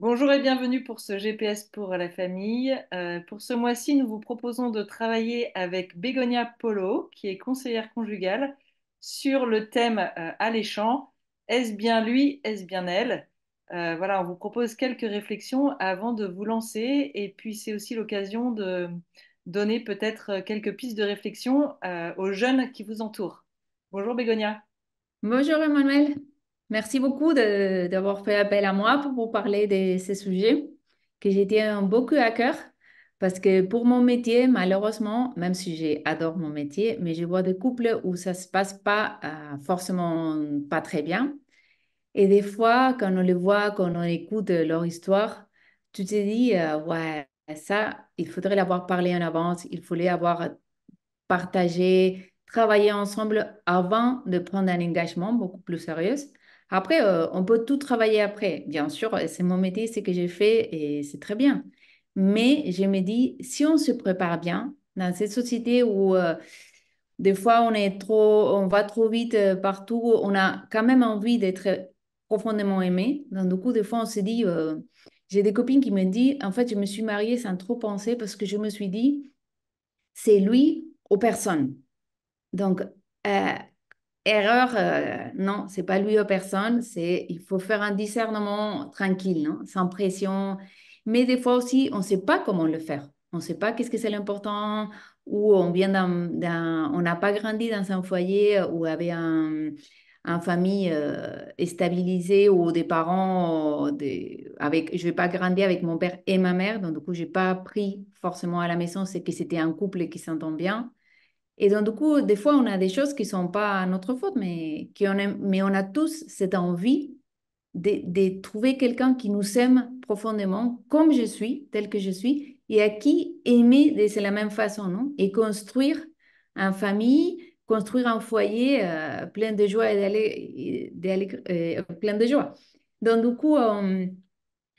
Bonjour et bienvenue pour ce GPS pour la famille. Euh, pour ce mois-ci, nous vous proposons de travailler avec Bégonia Polo, qui est conseillère conjugale, sur le thème euh, alléchant Est-ce bien lui Est-ce bien elle euh, Voilà, on vous propose quelques réflexions avant de vous lancer et puis c'est aussi l'occasion de donner peut-être quelques pistes de réflexion aux jeunes qui vous entourent. Bonjour Bégonia. Bonjour Emmanuel. Merci beaucoup d'avoir fait appel à moi pour vous parler de ce sujet que j'ai beaucoup à cœur parce que pour mon métier, malheureusement, même si j'adore mon métier, mais je vois des couples où ça ne se passe pas euh, forcément pas très bien. Et des fois, quand on les voit, quand on écoute leur histoire, tu te dis, euh, ouais, ça, il faudrait l'avoir parlé en avance, il fallait avoir partagé, travaillé ensemble avant de prendre un engagement beaucoup plus sérieux. Après, euh, on peut tout travailler après. Bien sûr, euh, c'est mon métier, c'est ce que j'ai fait et c'est très bien. Mais je me dis, si on se prépare bien, dans cette société où euh, des fois on est trop, on va trop vite partout, on a quand même envie d'être profondément aimé. Donc, du coup, des fois, on se dit, j'ai des copines qui me disent, en fait, je me suis mariée sans trop penser parce que je me suis dit, c'est lui ou personne. Donc, euh, erreur, euh, non, c'est pas lui ou personne, c'est il faut faire un discernement tranquille, hein, sans pression. Mais des fois aussi, on ne sait pas comment le faire. On ne sait pas qu'est-ce que c'est l'important, ou on vient on n'a pas grandi dans un foyer où avait un, une famille euh, stabilisée ou des parents euh, avec je vais pas grandi avec mon père et ma mère donc du coup n'ai pas appris forcément à la maison c'est que c'était un couple qui s'entend bien et donc, du coup, des fois, on a des choses qui ne sont pas notre faute, mais, qui on aime, mais on a tous cette envie de, de trouver quelqu'un qui nous aime profondément, comme je suis, tel que je suis, et à qui aimer de la même façon, non Et construire une famille, construire un foyer euh, plein de joie et d'aller euh, plein de joie. Donc, du coup, euh,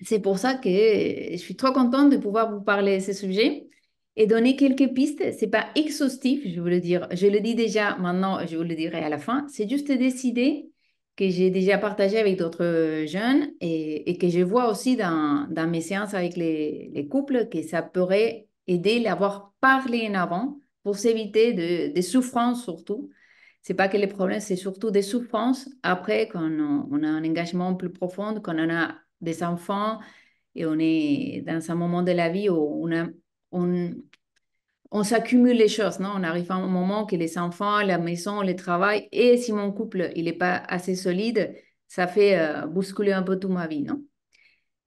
c'est pour ça que je suis trop contente de pouvoir vous parler de ce sujet et donner quelques pistes. C'est pas exhaustif, je veux le dire. Je le dis déjà maintenant, je vous le dirai à la fin. C'est juste des idées que j'ai déjà partagées avec d'autres jeunes et, que je vois aussi dans, mes séances avec les, couples que ça pourrait aider d'avoir parlé en avant pour s'éviter de, des souffrances surtout. C'est pas que les problèmes, c'est surtout des souffrances après quand on, on a un engagement plus profond, quand on a des enfants et on est dans un moment de la vie où on a on, on s'accumule les choses, non On arrive à un moment que les enfants, la maison, le travail, et si mon couple, il n'est pas assez solide, ça fait euh, bousculer un peu toute ma vie, non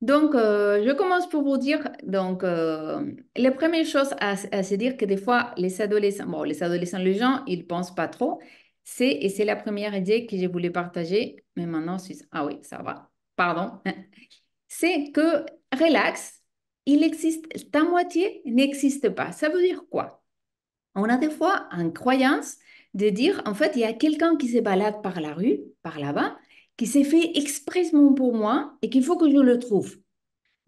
Donc, euh, je commence pour vous dire, donc, euh, la première chose à, se dire que des fois, les adolescents, bon, les adolescents, les gens, ils pensent pas trop, c'est, et c'est la première idée que je voulais partager, mais maintenant, ah oui, ça va, pardon, c'est que relax, il existe, ta moitié n'existe pas. Ça veut dire quoi On a des fois une croyance de dire, en fait, il y a quelqu'un qui se balade par la rue, par là-bas, qui s'est fait expressément pour moi et qu'il faut que je le trouve.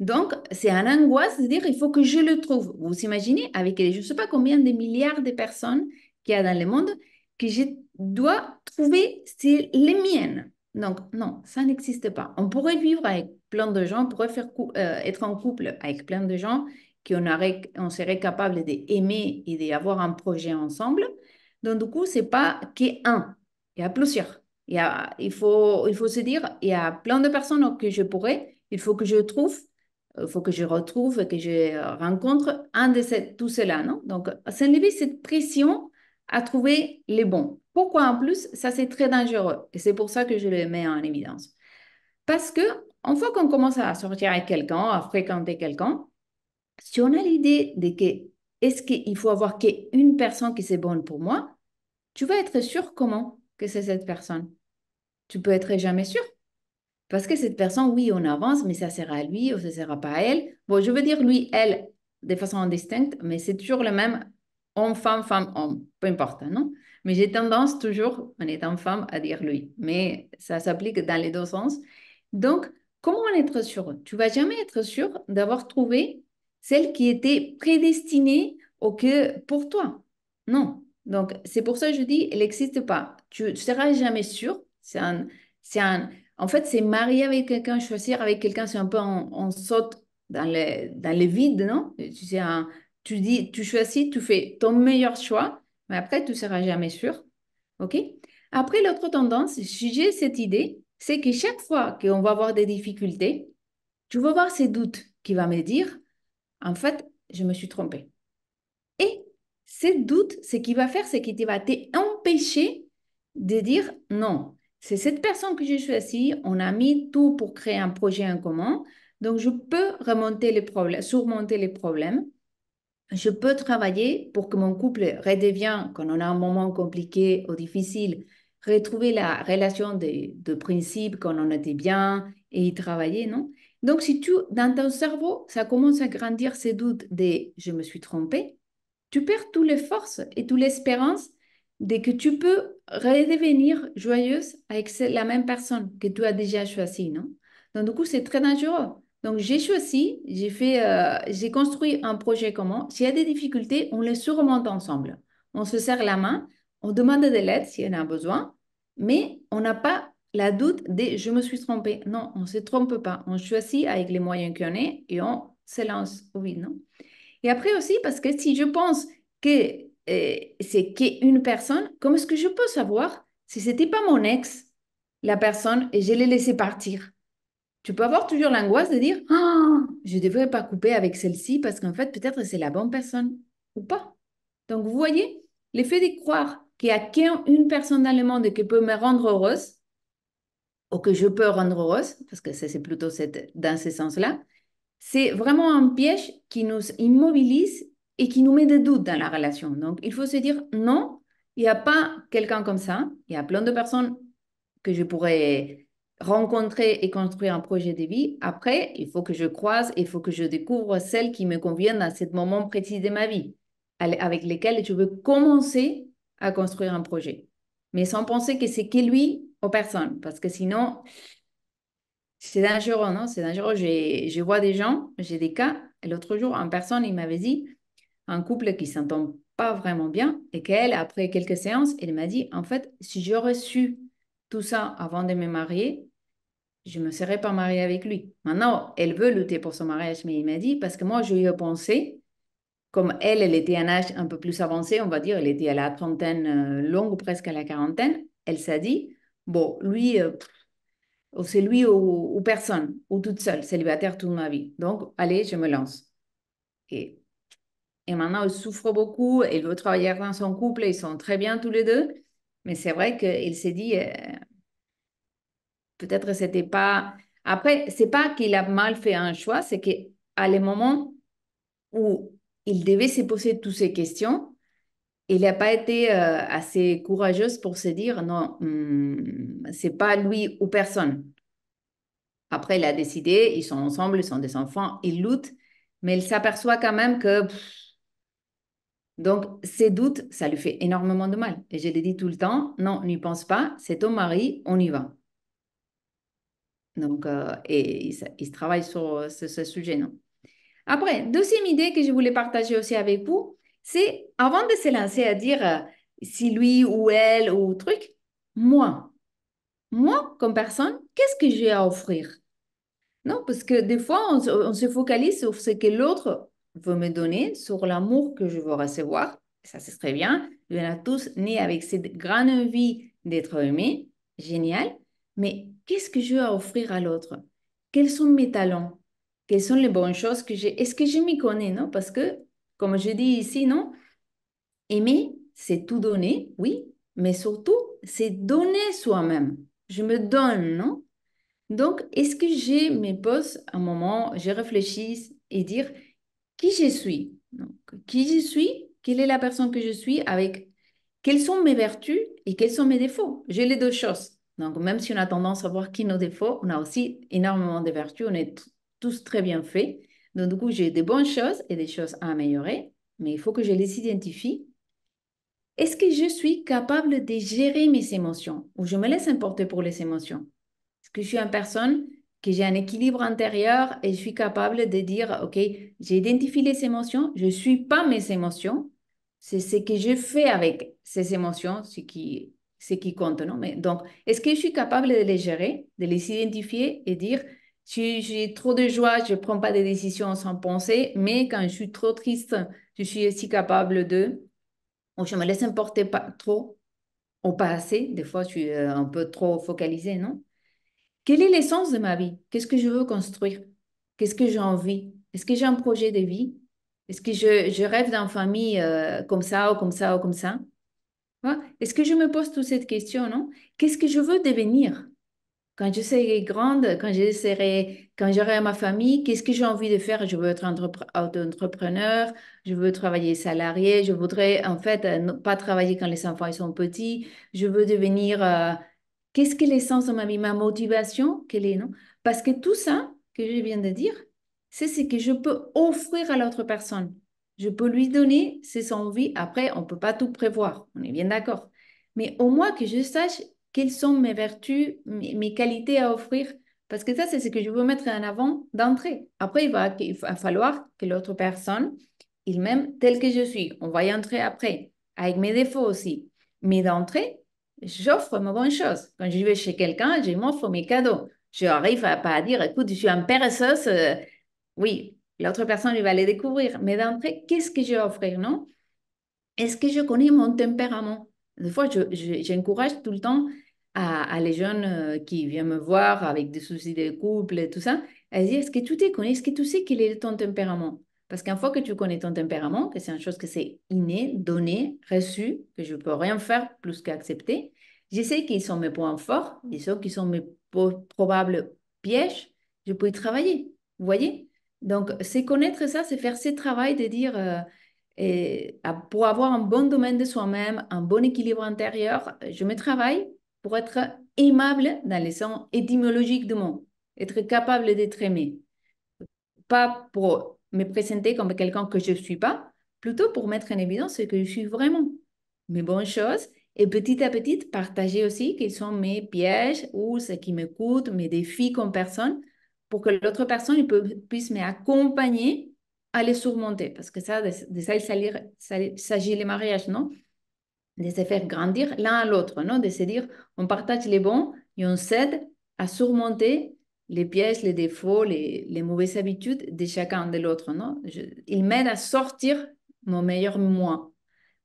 Donc, c'est un angoisse de dire, il faut que je le trouve. Vous imaginez, avec je ne sais pas combien de milliards de personnes qu'il y a dans le monde, que je dois trouver, c'est les miennes. Donc, non, ça n'existe pas. On pourrait vivre avec plein de gens, on pourrait euh, être en couple avec plein de gens qui on serait capable d'aimer et d'avoir un projet ensemble. Donc, du coup, ce n'est pas qu'un, il y a plusieurs. Il, faut, se dire, il y a plein de personnes que je pourrais, il faut que je trouve, il faut que je retrouve, que je rencontre un de ces, tout cela. Non Donc, s'enlever cette pression à trouver les bons. Pourquoi en plus Ça, c'est très dangereux. Et c'est pour ça que je le mets en évidence. Parce que, une fois qu'on commence à sortir avec quelqu'un, à fréquenter quelqu'un, si on a l'idée de que est-ce qu'il faut avoir qu'une personne qui c'est bonne pour moi, tu vas être sûr comment que c'est cette personne. Tu peux être jamais sûr. Parce que cette personne, oui, on avance, mais ça sera à lui ou ça sera pas à elle. Bon, je veux dire lui, elle, de façon indistincte, mais c'est toujours le même homme, femme, femme, homme, peu importe, hein, non Mais j'ai tendance toujours, en étant femme, à dire lui. Mais ça s'applique dans les deux sens. Donc, comment en être sûr Tu vas jamais être sûr d'avoir trouvé celle qui était prédestinée au que pour toi. Non. Donc, c'est pour ça que je dis, elle n'existe pas. Tu ne seras jamais sûr. C'est un, un, en fait, c'est marier avec quelqu'un, choisir avec quelqu'un, c'est un peu on, saute dans le, dans le vide, non C'est un, tu dis, tu choisis, tu fais ton meilleur choix, mais après, tu ne seras jamais sûr. OK Après, l'autre tendance, si j'ai cette idée, c'est que chaque fois qu'on va avoir des difficultés, tu vas avoir ces doutes qui va me dire, en fait, je me suis trompée. Et ces doutes, ce qui va faire, c'est qu'il va t'empêcher de dire non. C'est cette personne que j'ai choisie, on a mis tout pour créer un projet en commun, donc je peux remonter les problèmes, surmonter les problèmes je peux travailler pour que mon couple redevienne, quand on a un moment compliqué ou difficile, retrouver la relation de, principe quand on était bien et y travailler, non Donc, si tu, dans ton cerveau, ça commence à grandir ces doutes des « je me suis trompé », tu perds toutes les forces et toute l'espérance dès que tu peux redevenir joyeuse avec la même personne que tu as déjà choisie, non Donc, du coup, c'est très dangereux. Donc, j'ai choisi, euh, j'ai construit un projet commun. S'il y a des difficultés, on les surmonte ensemble. On se serre la main, on demande de l'aide si y en a besoin, mais on n'a pas la doute de « je me suis trompé. Non, on ne se trompe pas. On choisit avec les moyens qu'on a et on se lance. Oui, non. Et après aussi, parce que si je pense que euh, c'est qu'une personne, comment est-ce que je peux savoir si ce n'était pas mon ex, la personne, et je l'ai laissé partir tu peux avoir toujours l'angoisse de dire ah, je ne devrais pas couper avec celle-ci parce qu'en fait, peut-être c'est la bonne personne ou pas. Donc, vous voyez, l'effet de croire qu'il y a qu'une personne dans le monde qui peut me rendre heureuse ou que je peux rendre heureuse, parce que c'est plutôt cette, dans ce sens-là, c'est vraiment un piège qui nous immobilise et qui nous met des doutes dans la relation. Donc, il faut se dire non, il n'y a pas quelqu'un comme ça. Il y a plein de personnes que je pourrais rencontrer et construire un projet de vie. Après, il faut que je croise, il faut que je découvre celles qui me conviennent à ce moment précis de ma vie, avec lesquelles je veux commencer à construire un projet. Mais sans penser que c'est que lui ou personne. parce que sinon, c'est dangereux, non C'est dangereux. Je, vois des gens, j'ai des cas. L'autre jour, en personne, il m'avait dit, un couple qui s'entend pas vraiment bien, et qu'elle, après quelques séances, elle m'a dit, en fait, si j'aurais su tout ça avant de me marier, je ne me serais pas mariée avec lui. Maintenant, elle veut lutter pour son mariage, mais il m'a dit, parce que moi, je lui ai pensé, comme elle, elle était un âge un peu plus avancé, on va dire, elle était à la trentaine euh, longue presque à la quarantaine, elle s'est dit, bon, lui, euh, oh, c'est lui ou, personne, ou toute seule, célibataire toute ma vie. Donc, allez, je me lance. Et, et maintenant, elle souffre beaucoup, elle veut travailler dans son couple, ils sont très bien tous les deux, mais c'est vrai qu'il s'est dit... Euh, Peut-être c'était pas. Après, c'est pas qu'il a mal fait un choix, c'est qu'à les moments où il devait se poser toutes ces questions, il n'a pas été euh, assez courageuse pour se dire non, ce hmm, c'est pas lui ou personne. Après, il a décidé, ils sont ensemble, ils sont des enfants, ils luttent, mais il s'aperçoit quand même que. donc, ces doutes, ça lui fait énormément de mal. Et je dit dis tout le temps, non, n'y pense pas, c'est ton mari, on y va. Donc, euh, et ils, travaillent sur euh, ce, sujet. Non Après, deuxième idée que je voulais partager aussi avec vous, c'est avant de se lancer à dire euh, si lui ou elle ou truc, moi, moi comme personne, qu'est-ce que j'ai à offrir Non, parce que des fois, on, se focalise sur ce que l'autre veut me donner, sur l'amour que je veux recevoir. Ça, c'est très bien. On a tous nés avec cette grande envie d'être aimé. Génial. Mais qu'est-ce que je veux offrir à l'autre Quels sont mes talents Quelles sont les bonnes choses que j'ai Est-ce que je m'y connais non Parce que, comme je dis ici, non Aimer, c'est tout donner, oui, mais surtout, c'est donner soi-même. Je me donne, non Donc, est-ce que j'ai mes postes un moment, je réfléchis et dire qui je suis Donc, Qui je suis Quelle est la personne que je suis avec Quelles sont mes vertus et quels sont mes défauts J'ai les deux choses. Donc, même si on a tendance à voir qui nos défauts, on a aussi énormément de vertus, on est tous très bien faits. Donc, du coup, j'ai des bonnes choses et des choses à améliorer, mais il faut que je les identifie. Est-ce que je suis capable de gérer mes émotions ou je me laisse importer pour les émotions Est-ce que je suis une personne que j'ai un équilibre intérieur et je suis capable de dire, OK, j'ai identifié les émotions, je ne suis pas mes émotions, c'est ce que je fais avec ces émotions, ce qui ce qui compte. Non? Mais, donc, est-ce que je suis capable de les gérer, de les identifier et dire, j'ai trop de joie, je ne prends pas des décisions sans penser, mais quand je suis trop triste, je suis aussi capable de... Ou je me laisse importer pas trop au pas assez. Des fois, je suis euh, un peu trop focalisée, non Quel est l'essence de ma vie Qu'est-ce que je veux construire Qu'est-ce que j'ai envie Est-ce que j'ai un projet de vie Est-ce que je, rêve d'une famille euh, comme ça ou comme ça ou comme ça ah, est-ce que je me pose toute cette question, non Qu'est-ce que je veux devenir quand je serai grande, quand je serai, quand j'aurai ma famille, qu'est-ce que j'ai envie de faire Je veux être auto-entrepreneur, je veux travailler salarié, je voudrais en fait euh, ne pas travailler quand les enfants sont petits, je veux devenir. Euh, qu'est-ce que l'essence de ma ma motivation, quelle est non Parce que tout ça que je viens de dire, c'est ce que je peux offrir à l'autre personne je peux lui donner ses envies. Après, on ne peut pas tout prévoir, on est bien d'accord. Mais au moins que je sache quelles sont mes vertus, mes, qualités à offrir, parce que ça, c'est ce que je veux mettre en avant d'entrée. Après, il va, va falloir que l'autre personne, il m'aime tel que je suis. On va y entrer après, avec mes défauts aussi. Mais d'entrée, j'offre ma bonne chose. Quand je vais chez quelqu'un, je m'offre mes cadeaux. Je n'arrive pas à dire, écoute, je suis un et euh, oui, l'autre personne, il va les découvrir. Mais d'entrée, qu'est-ce que je vais offrir, non Est-ce que je connais mon tempérament Des fois, j'encourage je, tout le temps à, les jeunes euh, qui viennent me voir avec des soucis de couple et tout ça, à dire, est-ce que tu te connais Est-ce que tu sais quel est ton tempérament parce qu'une fois que tu connais ton tempérament, que c'est une chose que c'est inné, donné, reçu, que je ne peux rien faire plus qu'accepter, je sais qu'ils sont mes points forts, ils sont qui sont mes probables pièges, je peux y travailler. Vous voyez donc, c'est connaître ça, c'est faire ce travail de dire, euh, et, pour avoir un bon domaine de soi-même, un bon équilibre intérieur, je me travaille pour être aimable dans les sens étymologiques du mot, être capable d'être aimé. Pas pour me présenter comme quelqu'un que je ne suis pas, plutôt pour mettre en évidence ce que je suis vraiment, mes bonnes choses, et petit à petit partager aussi quels sont mes pièges ou ce qui me coûte, mes défis comme personne, pour que l'autre personne puisse m'accompagner à les surmonter. Parce que ça, ça, il s'agit les mariages, non De se faire grandir l'un à l'autre, non De se dire, on partage les bons et on s'aide à surmonter les pièces, les défauts, les, mauvaises habitudes de chacun de l'autre, non Il m'aide à sortir mon meilleur moi,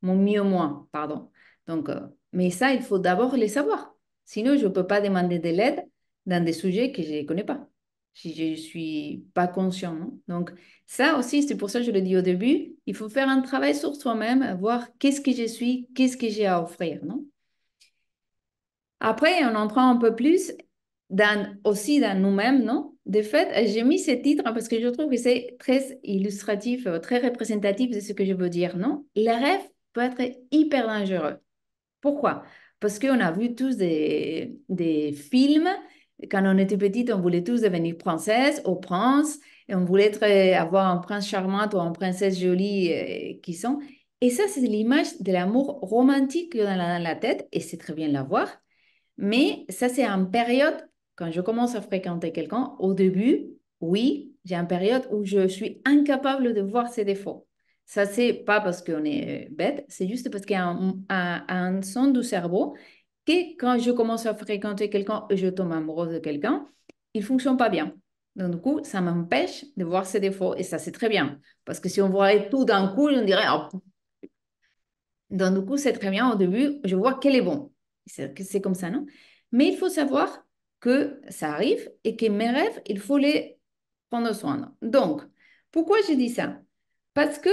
mon mieux moi, pardon. Donc, euh, mais ça, il faut d'abord les savoir. Sinon, je ne peux pas demander de l'aide dans des sujets que je ne connais pas si je ne suis pas conscient. Non hein. Donc, ça aussi, c'est pour ça que je le dis au début, il faut faire un travail sur soi-même, voir qu'est-ce que je suis, qu'est-ce que j'ai à offrir. Non Après, on en prend un peu plus dans, aussi dans nous-mêmes, non De fait, j'ai mis ce titre hein, parce que je trouve que c'est très illustratif, euh, très représentatif de ce que je veux dire, non Les rêves peuvent être hyper dangereux. Pourquoi Parce qu'on a vu tous des, des films quand on était petite, on voulait tous devenir princesse ou prince, et on voulait être, avoir un prince charmant ou une princesse jolie euh, qui sont. Et ça, c'est l'image de l'amour romantique a dans la tête, et c'est très bien de l'avoir. Mais ça, c'est en période, quand je commence à fréquenter quelqu'un, au début, oui, j'ai une période où je suis incapable de voir ses défauts. Ça, c'est pas parce qu'on est euh, bête, c'est juste parce qu'il y a un, un son du cerveau que quand je commence à fréquenter quelqu'un et je tombe amoureuse de quelqu'un, il ne fonctionne pas bien. Donc, du coup, ça m'empêche de voir ses défauts. Et ça, c'est très bien. Parce que si on voyait tout d'un coup, on dirait. Oh. Donc, du coup, c'est très bien. Au début, je vois qu'elle est bon. C'est comme ça, non Mais il faut savoir que ça arrive et que mes rêves, il faut les prendre soin. Donc, pourquoi je dis ça Parce que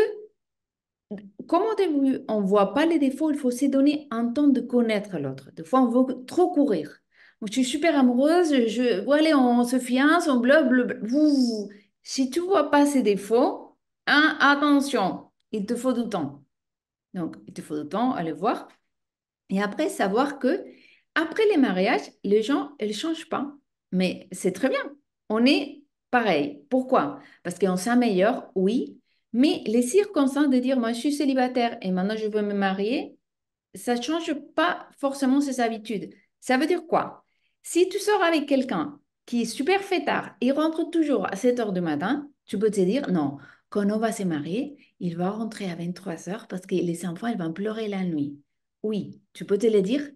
comme on ne voit pas les défauts, il faut se donner un temps de connaître l'autre. Des fois, on veut trop courir. Moi, je suis super amoureuse, je, bon, allez, on, se fiance, on blablabla. Vous, si tu ne vois pas ses défauts, hein, attention, il te faut du temps. Donc, il te faut du temps à le voir. Et après, savoir que après les mariages, les gens, ils ne changent pas. Mais c'est très bien. On est pareil. Pourquoi Parce qu'on s'améliore, oui, mais les circonstances de dire, moi, je suis célibataire et maintenant je veux me marier, ça ne change pas forcément ses habitudes. Ça veut dire quoi Si tu sors avec quelqu'un qui est super fêtard et rentre toujours à 7 heures du matin, tu peux te dire, non, quand on va se marier, il va rentrer à 23 heures parce que les enfants, ils vont pleurer la nuit. Oui, tu peux te le dire,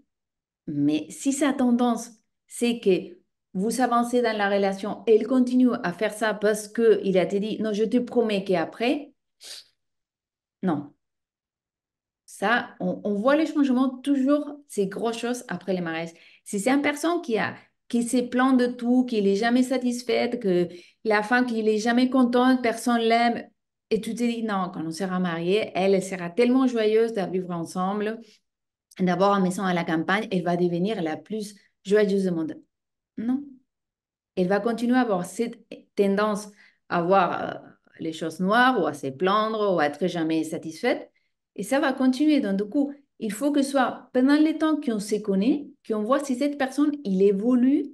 mais si sa tendance, c'est que vous avancez dans la relation et il continue à faire ça parce qu'il a été dit, non, je te promets qu'après, non. Ça, on, voit les changements toujours, C'est grosses chose après les mariage. Si c'est une personne qui a qui se plaint de tout, qui n'est jamais satisfaite, que la femme qui n'est jamais contente, personne l'aime, et tu te dis, non, quand on sera marié, elle, sera tellement joyeuse de vivre ensemble. d'avoir en maison à la campagne, elle va devenir la plus joyeuse du monde. Non. Elle va continuer à avoir cette tendance à voir euh, les choses noires ou à se plaindre ou à être jamais satisfaite. Et ça va continuer. Donc, du coup, il faut que ce soit pendant les temps qu'on se connaît, qu'on voit si cette personne, il évolue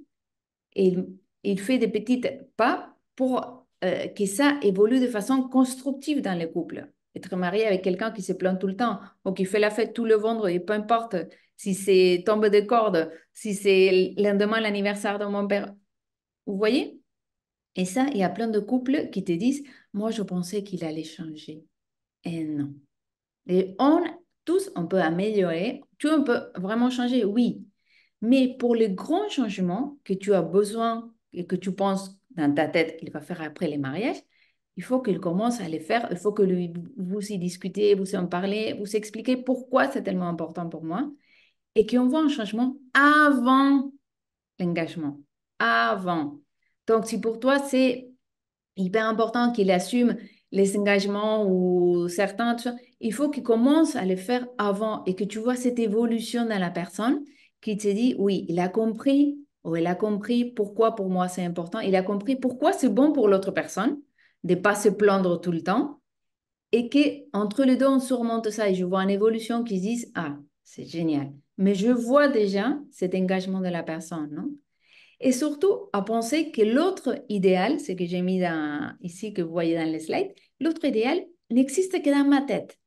et il, fait des petits pas pour euh, que ça évolue de façon constructive dans le couple. Être marié avec quelqu'un qui se plaint tout le temps ou qui fait la fête tout le vendredi, peu importe, si c'est tombe de cordes, si c'est lendemain l'anniversaire de mon père. Vous voyez Et ça, il y a plein de couples qui te disent, moi je pensais qu'il allait changer. Et non. Et on, tous, on peut améliorer, tu peut vraiment changer, oui. Mais pour les grands changements que tu as besoin et que tu penses dans ta tête qu'il va faire après les mariages, il faut qu'il commence à les faire, il faut que vous y discutez, vous en parlez, vous expliquez pourquoi c'est tellement important pour moi et qu'on voit un changement avant l'engagement, avant. Donc, si pour toi, c'est hyper important qu'il assume les engagements ou certains, il faut qu'il commence à les faire avant et que tu vois cette évolution dans la personne qui te dit, oui, il a compris ou il a compris pourquoi pour moi c'est important, il a compris pourquoi c'est bon pour l'autre personne de ne pas se plaindre tout le temps et que entre les deux, on surmonte ça et je vois une évolution qui se dit, ah, c'est génial mais je vois déjà cet engagement de la personne. Non et surtout, à penser que l'autre idéal, ce que j'ai mis ici, que vous voyez dans les slides, l'autre idéal n'existe que dans ma tête.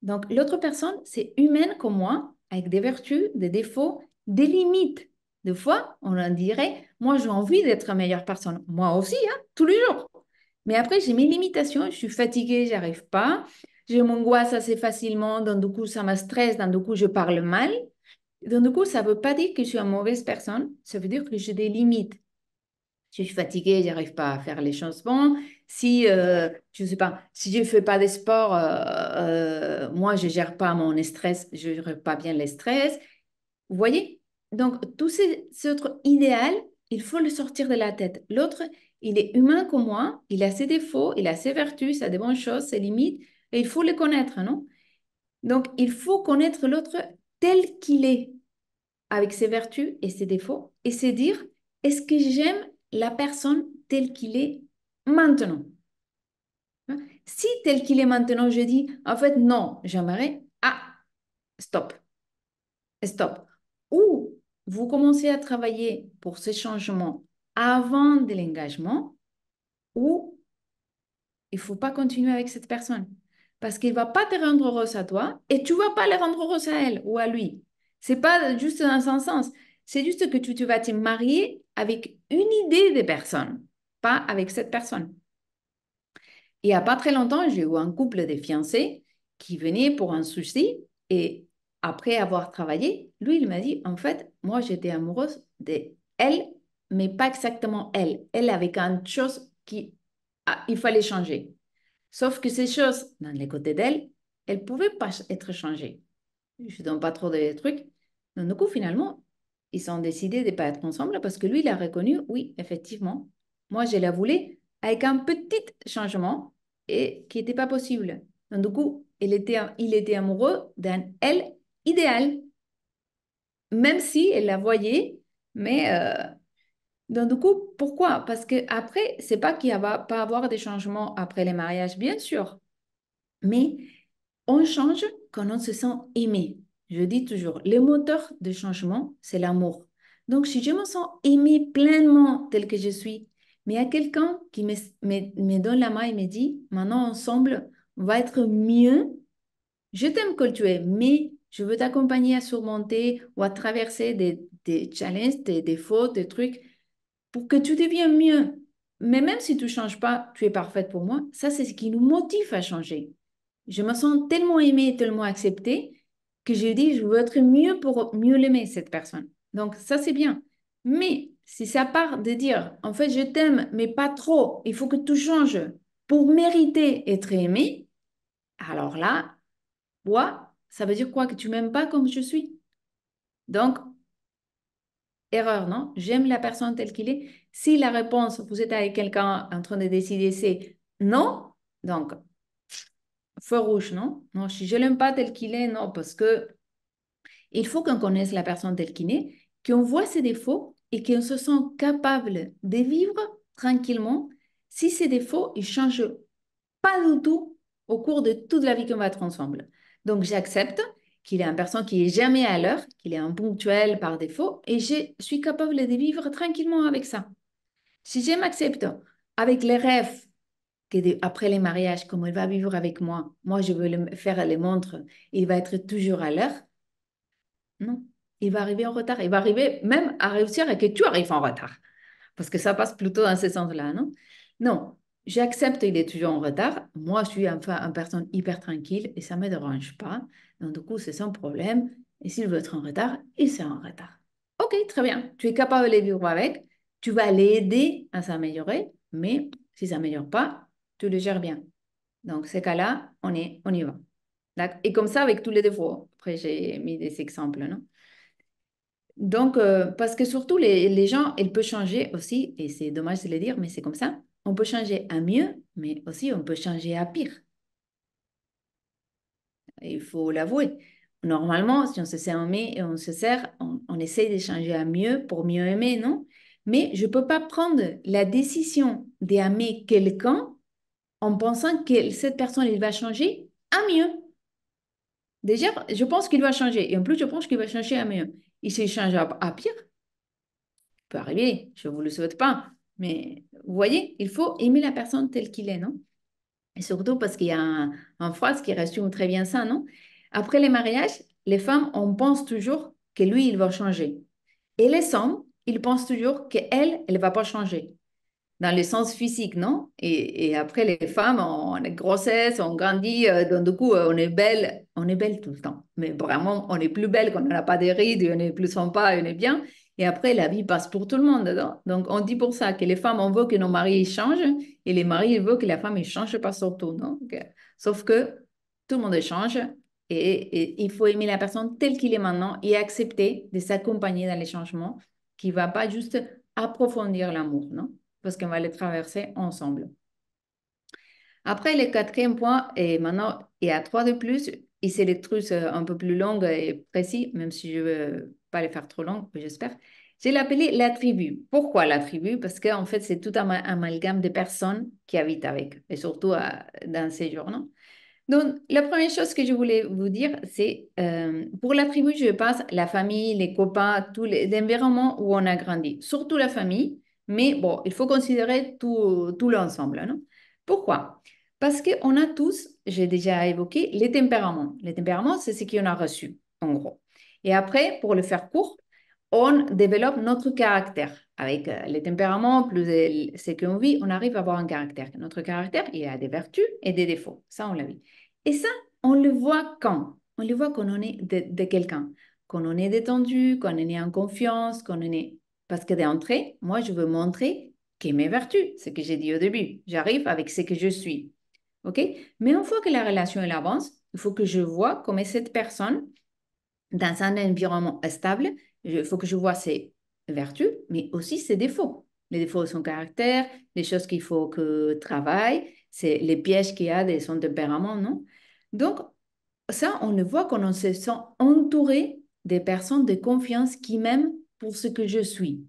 Donc, l'autre personne, c'est humaine comme moi, avec des vertus, des défauts, des limites. Des fois, on en dirait, moi, j'ai envie d'être une meilleure personne. Moi aussi, hein, tous les jours. Mais après, j'ai mes limitations, je suis fatiguée, j'arrive pas, je m'angoisse assez facilement, donc du coup, ça me stresse, donc du coup, je parle mal. Donc, du coup, ça ne veut pas dire que je suis une mauvaise personne, ça veut dire que j'ai des limites. je suis fatiguée, je n'arrive pas à faire les choses bon. Si, euh, je sais pas, si je ne fais pas de sport, euh, euh, moi, je ne gère pas mon stress, je ne gère pas bien le stress. Vous voyez Donc, tout ces, autres idéal, il faut le sortir de la tête. L'autre, il est humain comme moi, il a ses défauts, il a ses vertus, il a des bonnes choses, ses limites, et il faut les connaître, non Donc, il faut connaître l'autre tel qu'il est, avec ses vertus et ses défauts, et se dire, est-ce que j'aime la personne tel qu'il est maintenant hein? Si tel qu'il est maintenant, je dis, en fait, non, j'aimerais, ah, stop, stop. Ou vous commencez à travailler pour ce changement avant de l'engagement, ou il faut pas continuer avec cette personne parce qu'il va pas te rendre heureuse à toi et tu vas pas le rendre heureuse à elle ou à lui. C'est pas juste dans un sens. C'est juste que tu, vas te marier avec une idée de personne, pas avec cette personne. Et il n'y a pas très longtemps, j'ai eu un couple de fiancés qui venait pour un souci et après avoir travaillé, lui, il m'a dit, en fait, moi, j'étais amoureuse elle mais pas exactement elle. Elle avait quelque chose qui, il fallait changer. Sauf que ces choses, dans les côtés d'elle, elles ne pouvaient pas être changées. Je ne donne pas trop de trucs. Donc, du coup, finalement, ils ont décidé de ne pas être ensemble parce que lui, il a reconnu, oui, effectivement, moi, je la voulais avec un petit changement et qui n'était pas possible. Donc, du coup, il était, il était amoureux d'un elle idéal, même si elle la voyait, mais euh, donc, du coup, pourquoi Parce que après, c'est pas qu'il va pas avoir des changements après les mariages, bien sûr, mais on change quand on se sent aimé. Je dis toujours, le moteur de changement, c'est l'amour. Donc, si je me sens aimé pleinement tel que je suis, mais il y a quelqu'un qui me, donne la main et me dit, maintenant ensemble, on va être mieux. Je t'aime comme tu es, mais je veux t'accompagner à surmonter ou à traverser des, challenges, des, défauts, des trucs pour que tu deviennes mieux. Mais même si tu ne changes pas, tu es parfaite pour moi. Ça, c'est ce qui nous motive à changer. Je me sens tellement aimée, tellement acceptée, que je dis, je veux être mieux pour mieux l'aimer, cette personne. Donc, ça, c'est bien. Mais si ça part de dire, en fait, je t'aime, mais pas trop, il faut que tu changes pour mériter être aimée, alors là, moi, ça veut dire quoi Que tu m'aimes pas comme je suis. Donc, erreur, non J'aime la personne telle qu'il est. Si la réponse, vous êtes avec quelqu'un en train de décider, c'est non, donc, feu rouge, non Non, si je ne l'aime pas tel qu'il est, non, parce que il faut qu'on connaisse la personne telle qu'il est, qu'on voit ses défauts et qu'on se sent capable de vivre tranquillement si ses défauts, ils changent pas du tout au cours de toute la vie qu'on va être ensemble. Donc, j'accepte qu'il est un personne qui est jamais à l'heure, qu'il est un ponctuel par défaut, et je suis capable de vivre tranquillement avec ça. Si je m'accepte avec les rêves que après les mariages, comme il va vivre avec moi, moi je veux le, faire les montres, il va être toujours à l'heure. Non, il va arriver en retard. Il va arriver même à réussir et que tu arrives en retard. Parce que ça passe plutôt dans ce sens-là, non Non, J'accepte, il est toujours en retard. Moi, je suis enfin une personne hyper tranquille et ça ne me dérange pas. Donc, du coup, c'est sans problème. Et s'il veut être en retard, il sera en retard. Ok, très bien. Tu es capable de vivre avec. Tu vas l'aider à s'améliorer. Mais si ça ne s'améliore pas, tu le gères bien. Donc, ces cas-là, on, est, on y va. Et comme ça, avec tous les défauts. Après, j'ai mis des exemples. Non Donc, euh, parce que surtout, les, les gens, ils peuvent changer aussi. Et c'est dommage de le dire, mais c'est comme ça on peut changer à mieux, mais aussi on peut changer à pire. Il faut l'avouer. Normalement, si on se sert aimé et on se sert, on, on essaye de changer à mieux pour mieux aimer, non Mais je ne peux pas prendre la décision d'aimer quelqu'un en pensant que cette personne, il va changer à mieux. Déjà, je pense qu'il va changer. Et en plus, je pense qu'il va changer à mieux. Il s'est changé à, pire. Il peut arriver, je ne vous le souhaite pas. Mais vous voyez, il faut aimer la personne telle qu'elle est, non Et surtout parce qu'il y a une phrase qui résume très bien ça, non Après les mariages, les femmes, on pense toujours que lui, il va changer. Et les hommes, ils pensent toujours qu'elle, elle ne va pas changer. Dans le sens physique, non et, après, les femmes, on, est grossesse, on grandit, euh, donc du coup, euh, on est belle, on est belle tout le temps. Mais vraiment, on est plus belle quand on n'a pas de rides, on est plus sympa, on est bien. Et après, la vie passe pour tout le monde. Donc, on dit pour ça que les femmes, on veut que nos maris changent et les maris, ils veulent que la femme ne change pas surtout. Donc, sauf que tout le monde change et, il faut aimer la personne telle qu'il est maintenant et accepter de s'accompagner dans les changements qui ne va pas juste approfondir l'amour, non? Parce qu'on va les traverser ensemble. Après, le quatrième point, et maintenant, il y a trois de plus, et c'est les trucs euh, un peu plus longue et précis, même si je veux pas les faire trop longues, j'espère. J'ai appelé la tribu. Pourquoi la tribu Parce qu'en fait, c'est tout un amalgame de personnes qui habitent avec, et surtout euh, dans ces journaux. Donc, la première chose que je voulais vous dire, c'est euh, pour la tribu, je passe la famille, les copains, tous les environnements où on a grandi, surtout la famille, mais bon, il faut considérer tout, tout l'ensemble. Hein, non Pourquoi Parce qu'on a tous, j'ai déjà évoqué, les tempéraments. Les tempéraments, c'est ce qu'on a reçu, en gros. Et après, pour le faire court, on développe notre caractère. Avec euh, les tempéraments, plus ce qu'on vit, on arrive à avoir un caractère. Notre caractère, il a des vertus et des défauts. Ça, on l'a vu. Et ça, on le voit quand On le voit quand on est de, quelqu'un, quand on est détendu, quand on est en confiance, qu'on est... Parce que d'entrée, moi, je veux montrer que mes vertus, ce que j'ai dit au début, j'arrive avec ce que je suis. OK Mais une fois que la relation elle avance, il faut que je vois comment cette personne, dans un environnement stable, il faut que je vois ses vertus, mais aussi ses défauts. Les défauts de son caractère, les choses qu'il faut que travaille, c'est les pièges qu'il a de son tempérament, non Donc, ça, on le voit quand on se sent entouré des personnes de confiance qui m'aiment pour ce que je suis.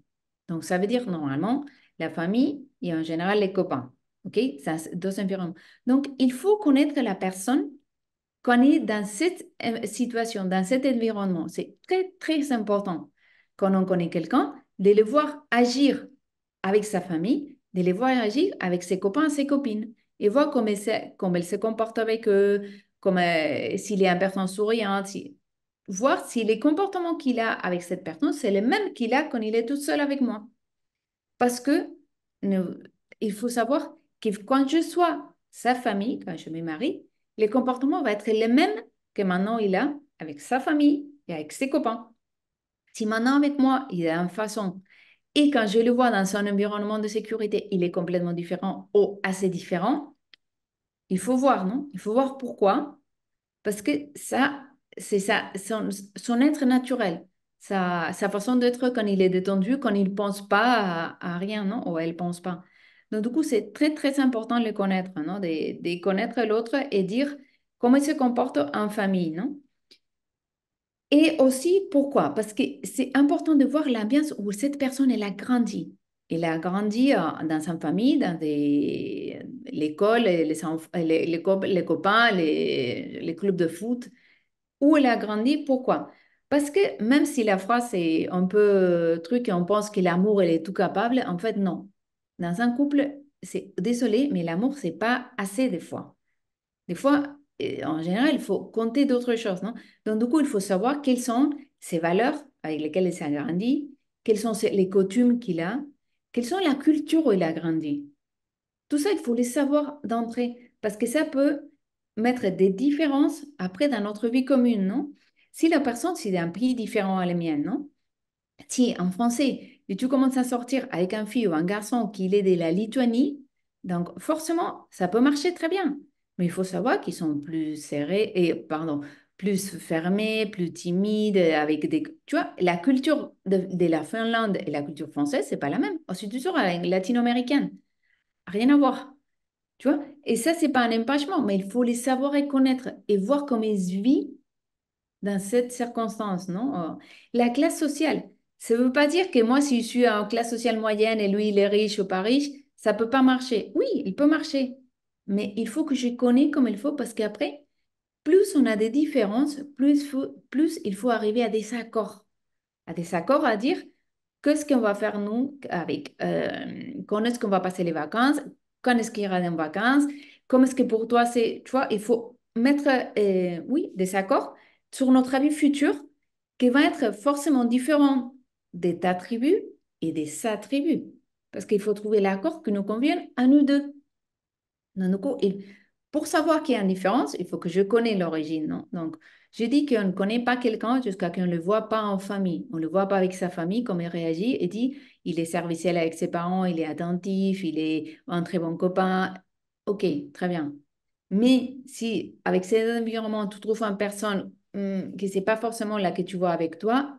Donc, ça veut dire normalement la famille et en général les copains. OK Ça, Donc, il faut connaître la personne qu'on est dans cette euh, situation, dans cet environnement. C'est très, très important quand on connaît quelqu'un de le voir agir avec sa famille, de le voir agir avec ses copains, ses copines, et voir comment elle se, comporte avec eux, euh, s'il est un personne souriant, voir si les comportements qu'il a avec cette personne, c'est les mêmes qu'il a quand il est tout seul avec moi. Parce que il faut savoir que quand je sois sa famille, quand je me marie, le comportement va être le même que maintenant il a avec sa famille et avec ses copains. Si maintenant avec moi, il a une façon, et quand je le vois dans son environnement de sécurité, il est complètement différent ou assez différent, il faut voir, non Il faut voir pourquoi. Parce que ça, c'est ça, son, être naturel, sa, sa façon d'être quand il est détendu, quand il ne pense pas à, rien, non Ou elle pense pas. Donc, du coup, c'est très, très important de les connaître, non? De, de connaître l'autre et dire comment il se comporte en famille. Non? Et aussi, pourquoi Parce que c'est important de voir l'ambiance où cette personne, elle a grandi. Elle a grandi euh, dans sa famille, dans des... l'école, les, les, les, les, copains, les, clubs de foot. Où elle a grandi, pourquoi Parce que même si la phrase est un peu truc et on pense que l'amour, elle est tout capable, en fait, non. Dans un couple, c'est désolé, mais l'amour, c'est pas assez des fois. Des fois, en général, il faut compter d'autres choses. Non Donc, du coup, il faut savoir quelles sont ses valeurs avec lesquelles il s'est grandi, quelles sont les coutumes qu'il a, quelles sont la culture où il a grandi. Tout ça, il faut les savoir d'entrée, parce que ça peut mettre des différences après dans notre vie commune, non Si la personne, c'est d'un pays différent à la mienne, non Si en français, et tu commences à sortir avec un fille ou un garçon qui est de la Lituanie, donc forcément, ça peut marcher très bien. Mais il faut savoir qu'ils sont plus serrés et, pardon, plus fermés, plus timides, avec des... Tu vois, la culture de, la Finlande et la culture française, c'est pas la même. Ensuite, tu sors avec latino-américaine. Rien à voir. Tu vois Et ça, c'est pas un empêchement, mais il faut les savoir et connaître et voir comment ils vivent dans cette circonstance, non euh, La classe sociale. Ça ne veut pas dire que moi, si je suis en classe sociale moyenne et lui, il est riche ou pas riche, ça ne peut pas marcher. Oui, il peut marcher, mais il faut que je connais comme il faut parce qu'après, plus on a des différences, plus, plus il faut arriver à des accords. À des accords à dire qu'est-ce qu'on va faire nous avec, euh, quand est-ce qu'on va passer les vacances, quand est-ce qu'il aura des vacances, comment est-ce que pour toi c'est, tu vois, il faut mettre, euh, oui, des accords sur notre avis futur qui va être forcément différent des « ta et des « sa Parce qu'il faut trouver l'accord qui nous convienne à nous deux. Pour savoir qu'il y a une différence, il faut que je connaisse l'origine. Donc, je dis qu'on ne connaît pas quelqu'un jusqu'à qu'on ne le voit pas en famille. On ne le voit pas avec sa famille, comment il réagit et dit il est serviciel avec ses parents, il est attentif, il est un très bon copain. Ok, très bien. Mais si avec ces environnements, tu trouves une personne hmm, qui n'est pas forcément la que tu vois avec toi,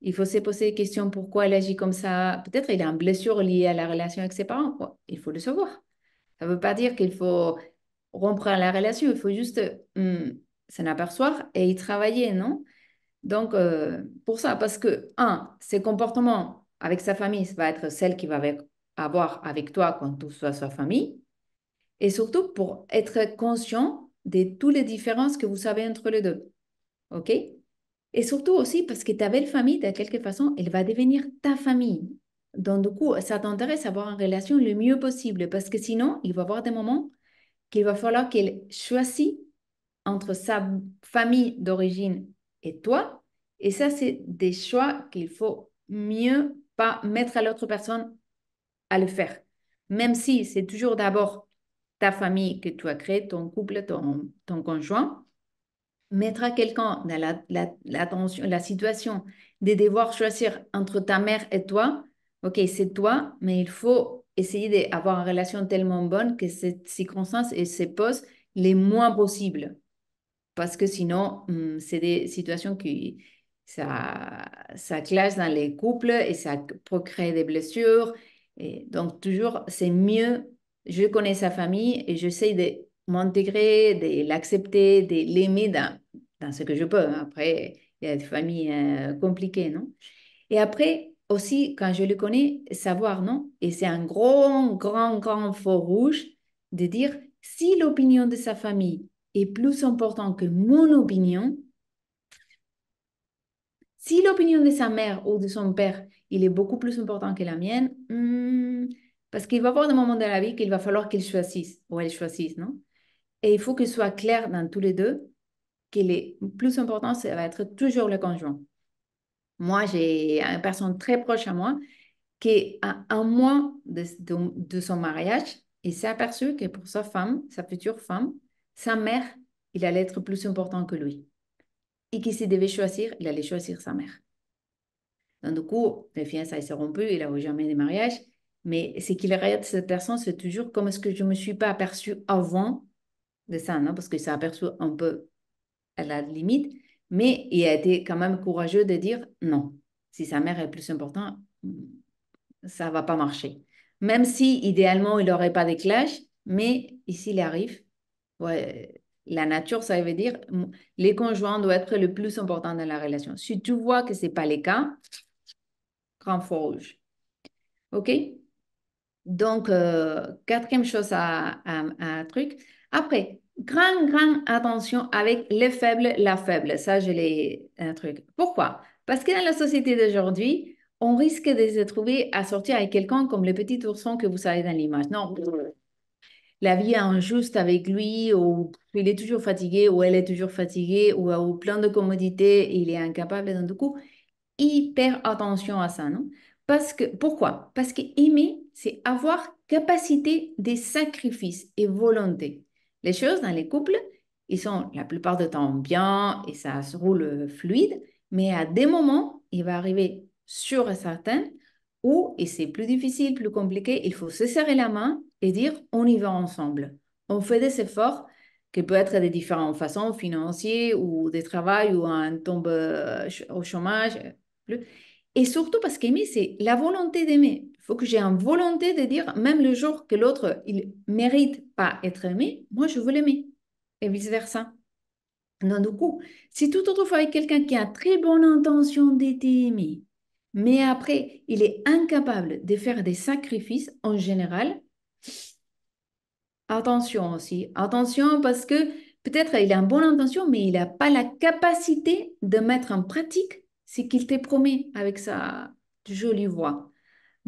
il faut se poser des questions pourquoi elle agit comme ça. Peut-être il a une blessure liée à la relation avec ses parents. Il faut le savoir. Ça ne veut pas dire qu'il faut rompre la relation. Il faut juste hmm, s'en apercevoir et y travailler, non Donc, euh, pour ça, parce que, un, ses comportements avec sa famille, ça va être celle qu'il va avoir avec toi quand tout soit sa famille. Et surtout, pour être conscient de toutes les différences que vous savez entre les deux. OK et surtout aussi parce que ta belle famille, de quelque façon, elle va devenir ta famille. Donc, du coup, ça t'intéresse d'avoir une relation le mieux possible parce que sinon, il va y avoir des moments qu'il va falloir qu'elle choisisse entre sa famille d'origine et toi. Et ça, c'est des choix qu'il faut mieux pas mettre à l'autre personne à le faire. Même si c'est toujours d'abord ta famille que tu as créé, ton couple, ton conjoint, mettre quelqu'un dans la, la, situation de devoir choisir entre ta mère et toi, ok, c'est toi, mais il faut essayer d'avoir une relation tellement bonne que cette circonstance et ces postes les moins possibles. Parce que sinon, hmm, c'est des situations qui, ça, ça clash dans les couples et ça procrée des blessures. Et donc, toujours, c'est mieux, je connais sa famille et j'essaie de m'intégrer, de l'accepter, de l'aimer dans, dans, ce que je peux. Hein. Après, il y a des familles hein, compliquées, non Et après, aussi, quand je le connais, savoir, non Et c'est un grand, grand, grand faux rouge de dire, si l'opinion de sa famille est plus importante que mon opinion, si l'opinion de sa mère ou de son père, il est beaucoup plus important que la mienne, hmm, parce qu'il va y avoir des moments de la vie qu'il va falloir qu'il choisisse, ou elle choisisse, non et il faut qu'il soit clair dans tous les deux que le plus important, ça va être toujours le conjoint. Moi, j'ai une personne très proche à moi qui, à un mois de, son mariage, il s'est aperçu que pour sa femme, sa future femme, sa mère, il allait être plus important que lui. Et qu'il s'est devait choisir, il allait choisir sa mère. Donc, du coup, les fiançailles se rompues, il n'a jamais de mariage. Mais ce qu'il regrette cette personne, c'est toujours comme est-ce que je ne me suis pas aperçu avant de ça, non? parce qu'il s'est aperçu un peu à la limite, mais il a été quand même courageux de dire non. Si sa mère est plus importante, ça ne va pas marcher. Même si idéalement, il n'aurait pas des clash. mais ici, il arrive. Ouais, la nature, ça veut dire les conjoints doivent être le plus important dans la relation. Si tu vois que ce n'est pas le cas, grand fort rouge. OK? Donc, euh, quatrième chose à un truc, après, grande, grande attention avec les faibles, la faible. Ça, je l'ai un truc. Pourquoi? Parce que dans la société d'aujourd'hui, on risque de se trouver à sortir avec quelqu'un comme le petit ourson que vous savez dans l'image. Non, la vie est injuste avec lui, ou il est toujours fatigué, ou elle est toujours fatiguée, ou, plein de commodités, il est incapable. Donc, du coup, hyper attention à ça, non? Parce que, pourquoi? Parce que aimer, c'est avoir capacité de sacrifice et volonté les choses dans les couples, ils sont la plupart du temps bien et ça se roule fluide, mais à des moments, il va arriver sur certaines où, et c'est plus difficile, plus compliqué, il faut se serrer la main et dire on y va ensemble. On fait des efforts qui peuvent être de différentes façons, financiers ou des travail ou un tombe euh, au chômage. Et surtout parce qu'aimer, c'est la volonté d'aimer faut que j'ai une volonté de dire, même le jour que l'autre, il mérite pas être aimé, moi, je veux l'aimer. Et vice-versa. Donc, du coup, si tout il y avec quelqu'un qui a très bonne intention d'être aimé, mais après, il est incapable de faire des sacrifices en général, attention aussi. Attention parce que peut-être il a une bonne intention, mais il n'a pas la capacité de mettre en pratique ce qu'il t'est promis avec sa jolie voix.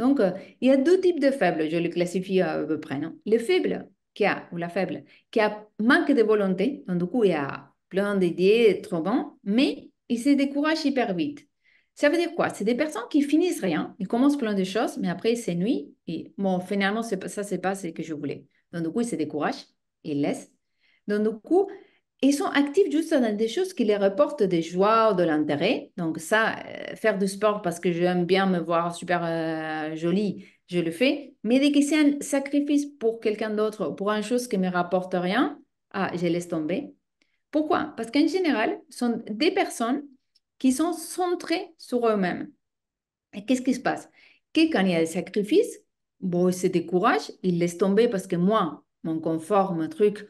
Donc, euh, il y a deux types de faibles, je les classifie à peu près. Non? Le faible qui a, ou la faible, qui a manque de volonté, donc du coup, il y a plein d'idées trop bon, mais il se décourage hyper vite. Ça veut dire quoi C'est des personnes qui finissent rien, ils commencent plein de choses, mais après ils s'ennuient et bon, finalement, ça, c'est pas ce que je voulais. Donc, du coup, ils se découragent, ils laisse. Donc, du coup, ils sont actifs juste dans des choses qui les reportent des joies ou de l'intérêt. Donc ça, euh, faire du sport parce que j'aime bien me voir super euh, jolie, je le fais. Mais dès que c'est un sacrifice pour quelqu'un d'autre, pour une chose qui ne me rapporte rien, ah, je laisse tomber. Pourquoi Parce qu'en général, ce sont des personnes qui sont centrées sur eux-mêmes. Et qu'est-ce qui se passe quand il y a des sacrifices, bon, c'est des courage, ils laissent tomber parce que moi, mon confort, mon truc,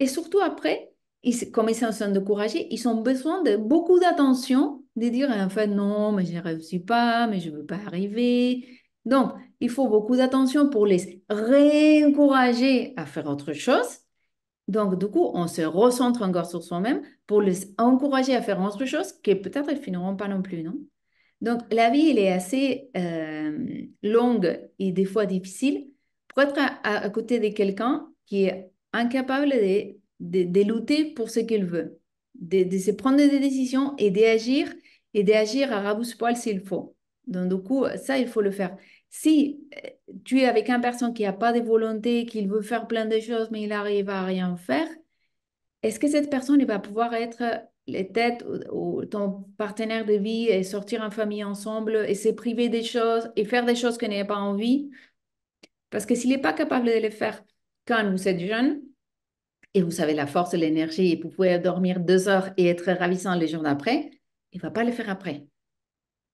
et surtout après, ils, comme ils sont découragés, ils ont besoin de beaucoup d'attention, de dire en fait non, mais je ne réussis pas, mais je ne veux pas arriver. Donc, il faut beaucoup d'attention pour les réencourager à faire autre chose. Donc, du coup, on se recentre encore sur soi-même pour les encourager à faire autre chose que peut-être ils finiront pas non plus, non? Donc, la vie, elle est assez euh, longue et des fois difficile. Pour être à, à côté de quelqu'un qui est incapable de, de, lutter pour ce qu'il veut, de, se prendre des décisions et d'agir, et d'agir à rabousse-poil s'il faut. Donc, du coup, ça, il faut le faire. Si euh, tu es avec une personne qui n'a pas de volonté, qui veut faire plein de choses, mais il arrive à rien faire, est-ce que cette personne va pouvoir être les têtes ou, ton partenaire de vie et sortir en famille ensemble et se priver des choses et faire des choses qu'elle n'a pas envie Parce que s'il n'est pas capable de les faire, quand vous êtes jeune et vous avez la force l'énergie et vous pouvez dormir deux heures et être ravissant les jours d'après, il ne va pas le faire après.